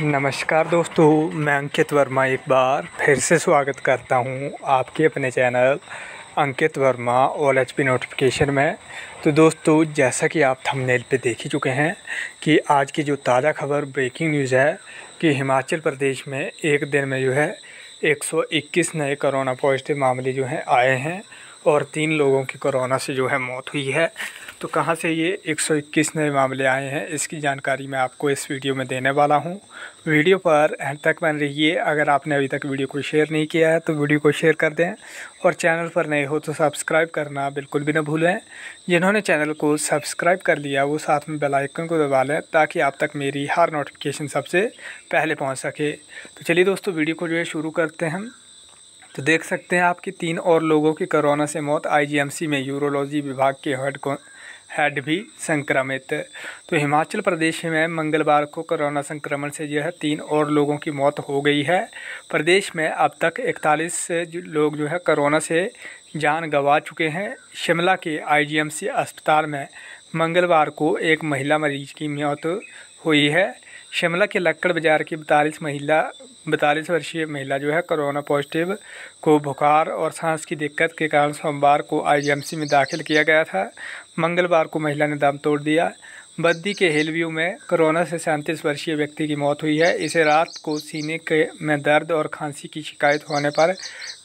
नमस्कार दोस्तों मैं अंकित वर्मा एक बार फिर से स्वागत करता हूं आपके अपने channel Ankit Verma all H P notification में तो दोस्तों जैसा कि आप थंबनेल पे देख ही चुके हैं कि आज की जो ताज़ा खबर ब्रेकिंग न्यूज़ है कि हिमाचल प्रदेश में एक दिन में जो है 121 नए कोरोना पॉजिटिव मामले जो हैं आए हैं और तीन लोगों की कोरोना से जो है मौत हुई है तो कहाँ से ये 121 नए मामले आए हैं इसकी जानकारी मैं आपको इस वीडियो में देने वाला हूँ वीडियो पर एंड तक बन रहिए अगर आपने अभी तक वीडियो को शेयर नहीं किया है तो वीडियो को शेयर कर दें और चैनल पर नए हो तो सब्सक्राइब करना बिल्कुल भी ना भूलें जिन्होंने चैनल को सब्सक्राइब कर लिया वो साथ में बेलाइकन को दबा लें ताकि आप तक मेरी हर नोटिफिकेशन सबसे पहले पहुँच सके तो चलिए दोस्तों वीडियो को जो है शुरू करते हैं तो देख सकते हैं आपकी तीन और लोगों की कोरोना से मौत आईजीएमसी में यूरोलॉजी विभाग के हेड हेड भी संक्रमित तो हिमाचल प्रदेश में मंगलवार को कोरोना संक्रमण से जो है तीन और लोगों की मौत हो गई है प्रदेश में अब तक इकतालीस लोग जो है कोरोना से जान गंवा चुके हैं शिमला के आईजीएमसी अस्पताल में मंगलवार को एक महिला मरीज की मौत हुई है शिमला के लक्कड़ बाजार की बतालीस महिला बतालीस वर्षीय महिला जो है कोरोना पॉजिटिव को बुखार और सांस की दिक्कत के कारण सोमवार को आईजीएमसी में दाखिल किया गया था मंगलवार को महिला ने दम तोड़ दिया बद्दी के हिलव्यू में कोरोना से सैंतीस वर्षीय व्यक्ति की मौत हुई है इसे रात को सीने के में दर्द और खांसी की शिकायत होने पर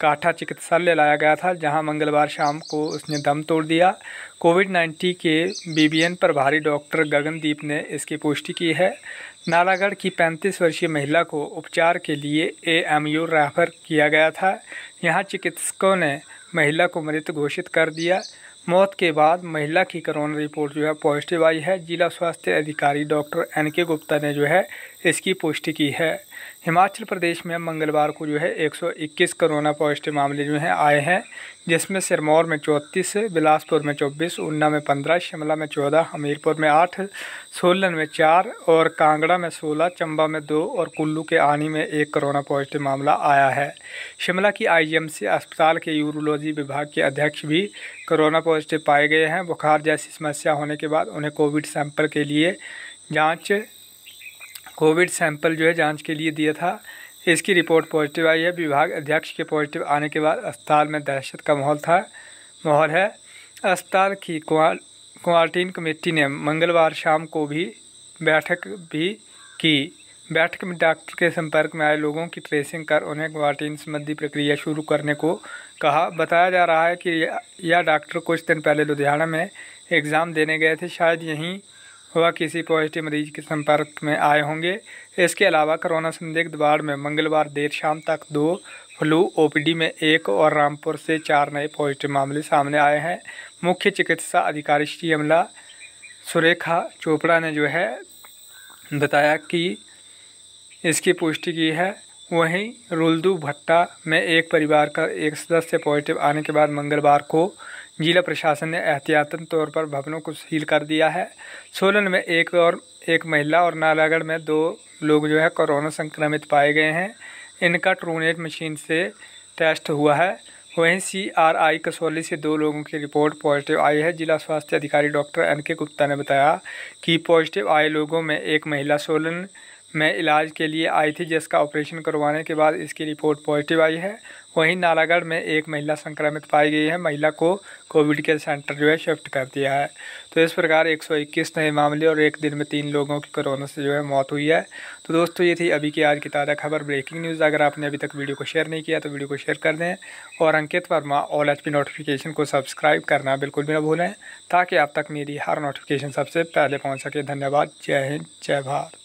काठा चिकित्सालय लाया गया था जहां मंगलवार शाम को उसने दम तोड़ दिया कोविड 19 के बीबीएन प्रभारी डॉक्टर गगनदीप ने इसकी पुष्टि की है नालागढ़ की 35 वर्षीय महिला को उपचार के लिए ए रेफर किया गया था यहाँ चिकित्सकों ने महिला को मृत घोषित कर दिया मौत के बाद महिला की कोरोना रिपोर्ट जो है पॉजिटिव आई है जिला स्वास्थ्य अधिकारी डॉक्टर एन के गुप्ता ने जो है इसकी पुष्टि की है हिमाचल प्रदेश में मंगलवार को जो है 121 कोरोना पॉजिटिव मामले जो हैं आए हैं जिसमें सिरमौर में चौंतीस बिलासपुर में चौबीस ऊना में पंद्रह शिमला में चौदह हमीरपुर में आठ सोलन में चार और कांगड़ा में सोलह चंबा में दो और कुल्लू के आनी में एक कोरोना पॉजिटिव मामला आया है शिमला की आईजीएमसी अस्पताल के यूरोलॉजी विभाग के अध्यक्ष भी कोरोना पॉजिटिव पाए गए हैं बुखार जैसी समस्या होने के बाद उन्हें कोविड सैंपल के लिए जाँच कोविड सैंपल जो है जाँच के लिए दिया था इसकी रिपोर्ट पॉजिटिव आई है विभाग अध्यक्ष के पॉजिटिव आने के बाद अस्पताल में दहशत का माहौल था माहौल है अस्पताल की क्वारंटीन कमेटी ने मंगलवार शाम को भी बैठक भी की बैठक में डॉक्टर के संपर्क में आए लोगों की ट्रेसिंग कर उन्हें क्वारंटीन संबंधी प्रक्रिया शुरू करने को कहा बताया जा रहा है कि यह डॉक्टर कुछ दिन पहले लुधियाना में एग्ज़ाम देने गए थे शायद यहीं व किसी पॉजिटिव मरीज के संपर्क में आए होंगे इसके अलावा कोरोना संदिग्ध वार्ड में मंगलवार देर शाम तक दो फ्लू ओपीडी में एक और रामपुर से चार नए पॉजिटिव मामले सामने आए हैं मुख्य चिकित्सा अधिकारी श्री अमला सुरेखा चोपड़ा ने जो है बताया कि इसकी पुष्टि की है वहीं रुलदू भट्टा में एक परिवार का एक सदस्य पॉजिटिव आने के बाद मंगलवार को जिला प्रशासन ने एहतियातन तौर पर भवनों को सील कर दिया है सोलन में एक और एक महिला और नालागढ़ में दो लोग जो है कोरोना संक्रमित पाए गए हैं इनका ट्रूनेट मशीन से टेस्ट हुआ है वहीं सी आर आई कसौली से दो लोगों की रिपोर्ट पॉजिटिव आई है जिला स्वास्थ्य अधिकारी डॉक्टर एन के गुप्ता ने बताया कि पॉजिटिव आए लोगों में एक महिला सोलन में इलाज के लिए आई थी जिसका ऑपरेशन करवाने के बाद इसकी रिपोर्ट पॉजिटिव आई है वहीं नालागढ़ में एक महिला संक्रमित पाई गई है महिला को कोविड केयर सेंटर जो है शिफ्ट कर दिया है तो इस प्रकार 121 नए मामले और एक दिन में तीन लोगों की कोरोना से जो है मौत हुई है तो दोस्तों ये थी अभी की आज की ताज़ा खबर ब्रेकिंग न्यूज़ अगर आपने अभी तक वीडियो को शेयर नहीं किया तो वीडियो को शेयर कर दें और Ankit Verma all H notification को सब्सक्राइब करना बिल्कुल भी ना भूलें ताकि आप तक मेरी हर नोटिफिकेशन सबसे पहले पहुँच सके धन्यवाद जय हिंद जय भारत